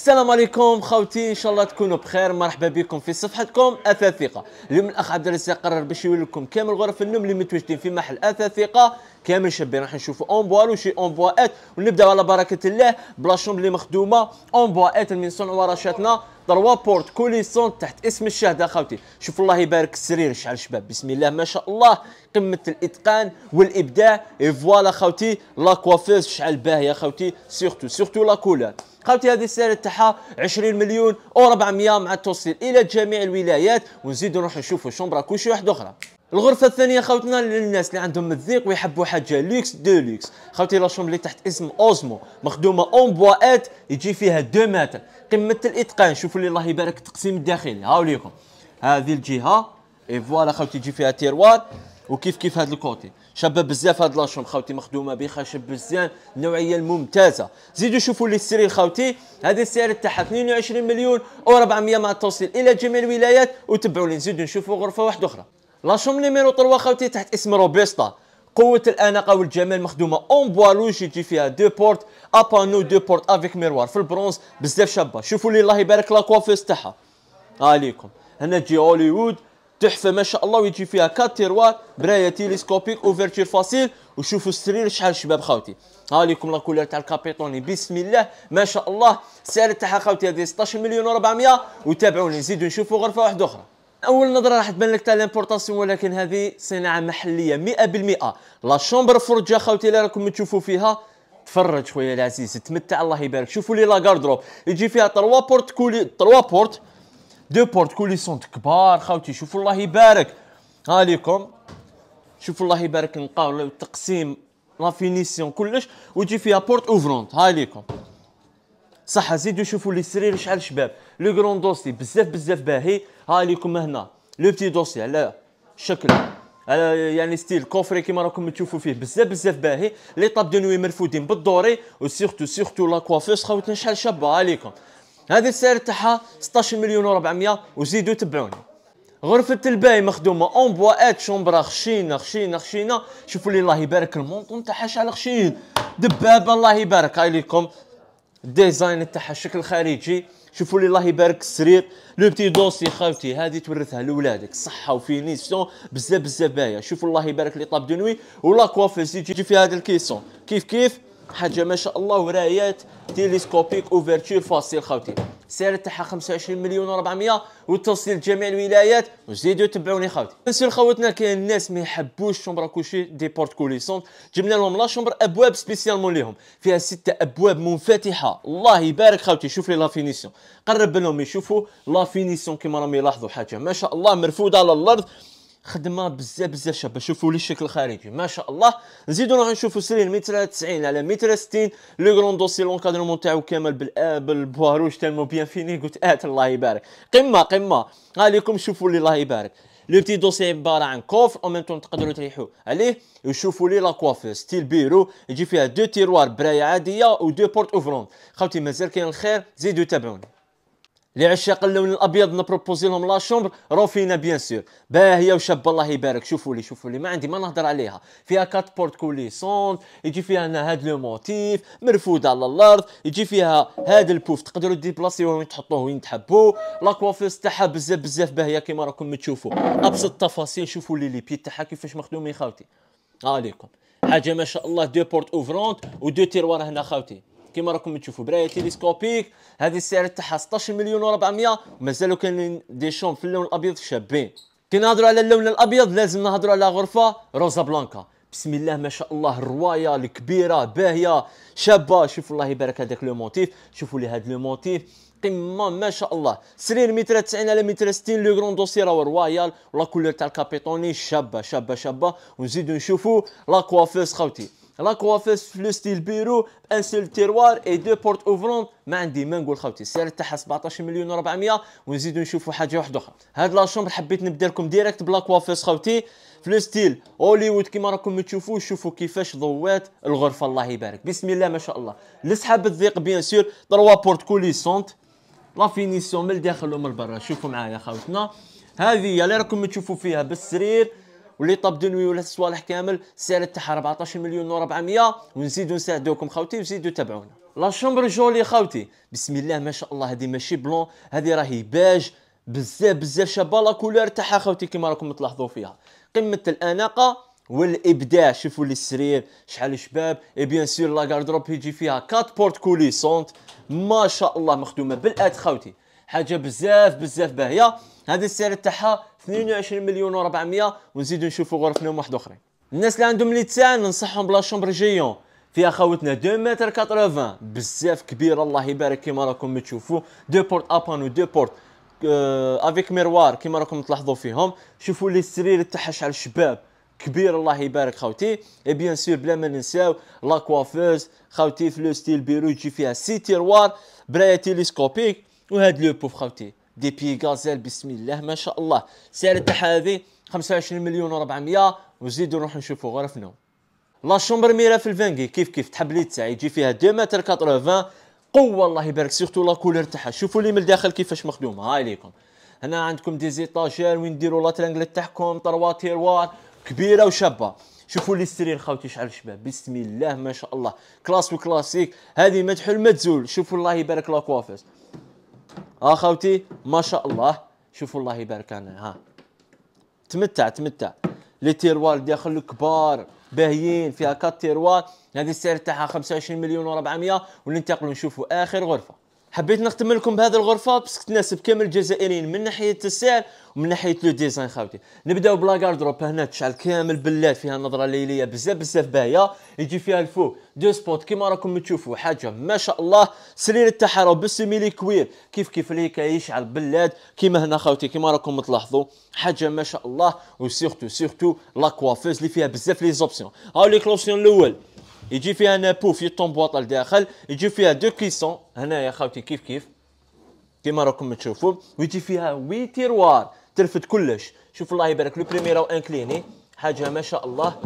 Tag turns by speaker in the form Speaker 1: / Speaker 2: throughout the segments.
Speaker 1: السلام عليكم خوتي ان شاء الله تكونوا بخير مرحبا بكم في صفحتكم اثاثيقه اليوم الاخ عبد الرزاق قرر باش يوريكم لكم كامل غرف النوم اللي متواجدين في محل اثاثيقه كامل شابين راح نشوفوا اونبوال وشي ات ونبداو على بركه الله بلاشوم اللي مخدومه ات من صنع ورشاتنا دروا بورت كوليسون تحت اسم الشهد اخوتي شوف الله يبارك السرير شعل شباب بسم الله ما شاء الله قمه الاتقان والابداع فوالا خوتي لا كوافيز باه باهيه خوتي سورتو سورتو لا كولور خاوتي هذه السعر تاعها 20 مليون و400 مع التوصيل الى جميع الولايات ونزيدو نروحو نشوفو شومبرا كوشي واحده اخرى الغرفه الثانيه خاوتنا للناس اللي عندهم الضيق ويحبوا حاجه لوكس دو لوكس خاوتي لا اللي تحت اسم اوزمو مخدومه اون بواات يجي فيها 2 متر قمه الاتقان شوفوا لي الله يبارك التقسيم الداخلي هاو ليكم هذه الجهه اي فوالا خاوتي يجي فيها تيروار وكيف كيف هذا الكوتي شباب بزاف هاد لاشوم خاوتي مخدومه بخشب بزاف النوعيه الممتازه زيدوا شوفوا لي السرير خاوتي هذا السعر تاعها 22 مليون و400 مع التوصيل الى جميع الولايات وتبعوا لي نزيدوا نشوفوا غرفه واحده اخرى لاشوم نيميرو طروا خاوتي تحت اسم روبيستا قوة الأناقة والجمال مخدومة اون بوا لوج يجي فيها دو بورت ابانو دو بورت افيك ميروار في البرونز بزاف شابة شوفوا لي الله يبارك لا كوافيس تاعها عليكم هنا تجي هوليوود تحفة ما شاء الله ويجي فيها كات تيروار براية تيليسكوبيك اوفرتير فاسيل وشوفوا السرير شحال شباب خاوتي ها ليكم لا تاع الكابيتوني بسم الله ما شاء الله السعر تاعها خاوتي هذه 16 مليون و400 وتابعوني نزيدو نشوفوا غرفة واحدة أخرى اول نظره راح تبان لك تاع لامبورطاسيون ولكن هذه صناعه محليه 100% لا شومبر فرجه خاوتي اللي راكم تشوفوا فيها تفرج خويا العزيز تمتع الله يبارك شوفوا لي لا غاردروب يجي فيها تروا بورت كولي تروا بورت دو بورت كولي سونت كبار خاوتي شوفوا الله يبارك ها ليكم شوفوا الله يبارك نقاو التقسيم لا فينيسيون كلش ويجي فيها بورت اوفرونت ها ليكم صح زيدوا شوفوا لي سرير شحال شباب لو كرون دوسي بزاف بزاف باهي ها ليكم هنا لو بتي دوسي على الشكل يعني ستيل كوفري كيما راكم تشوفوا فيه بزاف بزاف باهي لي طاب دو نوي مرفودين بالدوري وسيرتو سيرتو لا كوافيس خاوتنا شحال شابه ها ليكم هذه السعر تاعها 16 مليون و400 وزيدوا تبعوني غرفة الباي مخدومة اون بوا ات شومبرا خشينة خشينة خشينة شوفوا لي الله يبارك المونطون تاعها شحال خشين دبابة الله يبارك هاي ليكم الديزاين تاعها الشكل الخارجي شوفوا لي الله يبارك السرير لو بتي دوسي خاوتي هذه تورثها لولادك صحه وفينيسيون بزاف بزاف باهيه شوفوا الله يبارك لي طاب دو نوي ولا كوافيز تجي في هذا الكيسون كيف كيف حاجه ما شاء الله ورايات تيليسكوبيك اوفرتور فاسيل خاوتي السعر تاعها 25 مليون و400 والتوصيل لجميع الولايات وزيدوا تبعوني خاوتي نسيو خوتنا كاين الناس ما يحبوش شومبر كوشي دي بورت كوليسون جبنا لهم لا شومبر ابواب سبيسيالمون ليهم فيها ستة ابواب منفتحه الله يبارك خوتي شوف لي لا فينيسيون قرب لهم يشوفوا لا فينيسيون كيما راهم يلاحظوا حاجه ما شاء الله مرفوده على الارض خدمه بزاف بزاف شابه شوفوا لي الشكل الخارجي ما شاء الله نزيدو راح نشوفوا سرير متر 90 على متر 60 لو غرون دوسي لونكادرمون تاعو كامل بالابل تاع تالمو بيان فيني قلت ات آه، الله يبارك قمه قمه عليكم شوفوا لي الله يبارك لو بتي دوسي عباره عن كوف او ميم طون تقدروا تريحوا عليه وشوفوا لي لا كوافير ستيل بيرو يجي فيها دو تيروار برايه عاديه ودو بورت اوفرون خاوتي مازال كاين الخير زيدوا تابعوني لي عشاق اللون الابيض نبروبوزي لهم لا شومبر روفينا بيان سور باهيه وشاب الله يبارك شوفوا لي شوفوا لي ما عندي ما نهضر عليها فيها كات بورت كوليسون يجي فيها انا هاد لو موتيف مرفوده على الارض يجي فيها هاد البوف تقدروا ديبلاسيوه وين تحطوه وين تحبوا لاكوافيس تاعها بزاف بزاف باهيه كيما راكم تشوفوا ابسط التفاصيل شوفوا لي لي بي تاعها كيفاش مخدومين خاوتي عليكم حاجه ما شاء الله دو بورت اوفرونت ودو تيروار هنا خاوتي كما راكم تشوفوا برايه تيليسكوبيك هذه السعر تاعها 16 مليون و400 ومازالوا كاينين دي شوم في اللون الابيض شابين كي نهضروا على اللون الابيض لازم نهضروا على غرفه روزا بلانكا بسم الله ما شاء الله الروايه الكبيره باهيه شابه شوفوا الله يبارك هذاك لو موتيف شوفوا لي هذا لو موتيف قمه ما شاء الله سرير متر 90 على متر 60 لو غروند دوسي راه رويال ولا كولور تاع الكابيتوني شابه شابه شابه ونزيدو نشوفوا لا كوافوز خوتي لا كوافيس لو ستيل بيرو ان سول تيروار اي دو بورت اوفرون ما عندي ما نقول خوتي السعر تاعها 17 مليون و400 ونزيدو نشوفوا حاجه واحده اخرى هاد لا شومبر حبيت نبدا لكم ديريكت بلا كوافيس خوتي في لو ستيل هوليوود كيما راكم تشوفوا شوفوا كيفاش ضوات الغرفه الله يبارك بسم الله ما شاء الله لسحاب الضيق بيان سور تروا بورت كوليسونت لا فينيسيون من الداخل ومن برا شوفوا معايا خوتنا هذه اللي راكم تشوفوا فيها بالسرير واللي طاب دو نوي ولا الصوالح كامل السعر تاعها 14 مليون و400 ونزيدو نساعدوكم خاوتي وزيدو تابعونا لا شومبر جولي خاوتي بسم الله ما شاء الله هذه ماشي بلون هذه راهي باج بزاف بزاف شابه لا كولور تاعها خاوتي كيما راكم تلاحظوا فيها قمه الاناقه والابداع شوفوا لي السرير شحال شباب اي بيان سور لا غاردروب يجي فيها 4 بورت كوليسونت ما شاء الله مخدومه بالات خاوتي حاجه بزاف بزاف باهيه هذا السعر تاعها 22 مليون و400 ونزيدو نشوفو غرف نوم واحد اخرين الناس اللي عندهم ليتسان ننصحهم بلا شومبر جيون فيها خوتنا 2 متر 80 بزاف كبيره الله يبارك كيما راكم تشوفوا دو بورت ابان و دو بورت آه افيك ميروار كيما راكم تلاحظوا فيهم شوفوا لي السرير تاعها شحال شباب كبير الله يبارك خوتي اي بيان سور بلا ما ننساو لاكوافوز خوتي في لو ستيل بيرو تجي فيها سي تيروار برايه تيليسكوبيك وهاد لو بوف خاوتي دي بي غازيل بسم الله ما شاء الله سعر تاع هذه 25 مليون و400 وزيدوا نروحوا نشوفوا غرفنا لا شومبر ميرا في الفانكي كيف كيف تحب لي تاع يجي فيها 2 متر 80 قوه الله يبارك سيرتو لا كولور تاعها شوفوا لي من الداخل كيفاش مخدومه هاي ليكم هنا عندكم دي زيطاجير وين ديروا لا ترانغل تاعكم طروا تيروار كبيره وشابه شوفوا لي السرير خاوتي شعل شباب بسم الله ما شاء الله كلاس وكلاسيك هذه ما تزول شوفوا الله يبارك لا كوافيس اخوتي آه خوتي ما شاء الله شوفوا الله يبارك انا ها تمتع تمتع لي تيروار داخل الكبار باهيين فيها كات تيروار هذه السعر تاعها 25 مليون و400 وننتقلوا نشوفوا اخر غرفه حبيت نختم لكم بهذه الغرفه بس تناسب كامل الجزائريين من ناحيه السعر ومن ناحيه لو ديزاين خاوتي نبداو بلا كاردروب هنا تشعل كامل بلاد فيها نظره ليليه بزاف بزاف باهيه يجي فيها الفوق دو سبوت كيما راكم تشوفوا حاجه ما شاء الله سرير تاعها بالسيميلي كوير كيف كيف اللي يشعل بلاد كيما هنا خاوتي كيما راكم تلاحظوا حاجه ما شاء الله وسيرتو سيرتو لاكوافيز اللي فيها بزاف لي زوبسيون هاو لي كلوسيون الاول يجي فيها نابوف يطنبوط لداخل يجي فيها دو كيسون هنايا خاوتي كيف كيف كيما راكم تشوفوا ويجي فيها وي تيروار ترفد كلش شوف الله يبارك لو بريمير او انكليني حاجه ما شاء الله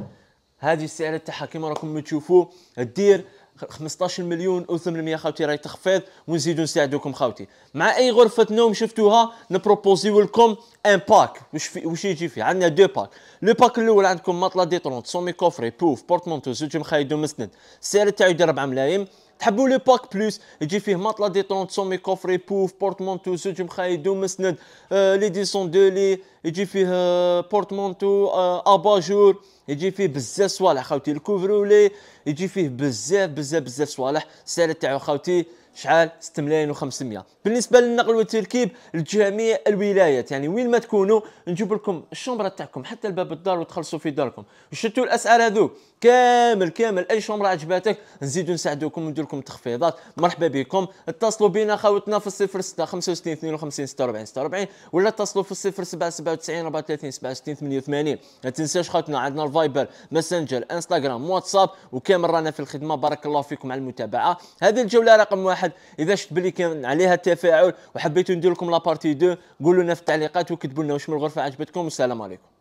Speaker 1: هذه السعر تاعها كيما راكم تشوفوا دير 15 مليون و800 خاوتي راهي تخفيض ونزيدو نساعدوكم خاوتي مع اي غرفه نوم شفتوها نبروبوزيو لكم ان باك واش واش يجي فيه عندنا دو باك لو باك الاول عندكم مطله ديترونت سومي كوفري بوف بورتمونتو زوج مخايدو مسند السعر تاعو يدير 4 ملايين تحبوا لو باك بلوس يجي فيه ماطلا ديتونت سومي كوفري بوف بورتمونتو زوج مخايدو مسند آه لي ديسون دو لي يجي فيه آه، بورتمونتو اباجور آه، يجي فيه بزاف صوالح خاوتي الكوفرولي يجي فيه بزاف بزاف بزاف صوالح السعر تاعو خاوتي شحال 6 ملايين و500 بالنسبه للنقل والتركيب لجميع الولايات يعني وين ما تكونوا نجيب لكم الشومبره تاعكم حتى لباب الدار وتخلصوا في داركم شتوا الاسعار هذوك كامل كامل اي شومبره عجباتك نزيدوا نساعدوكم وندير لكم تخفيضات مرحبا بكم اتصلوا بنا خاوتنا في 06 65 52 46 46 ولا اتصلوا في 07 97 34 67 88 ما تنساش خاوتنا عندنا الفايبر ماسنجر انستغرام واتساب وكامل رانا في الخدمه بارك الله فيكم على المتابعه هذه الجوله رقم واحد واحد اذا شفت بلي كان عليها تفاعل وحبيتو ندير لكم لابارتي 2 قولوا لنا في التعليقات وكتبوا لنا واش من الغرفه عجبتكم والسلام عليكم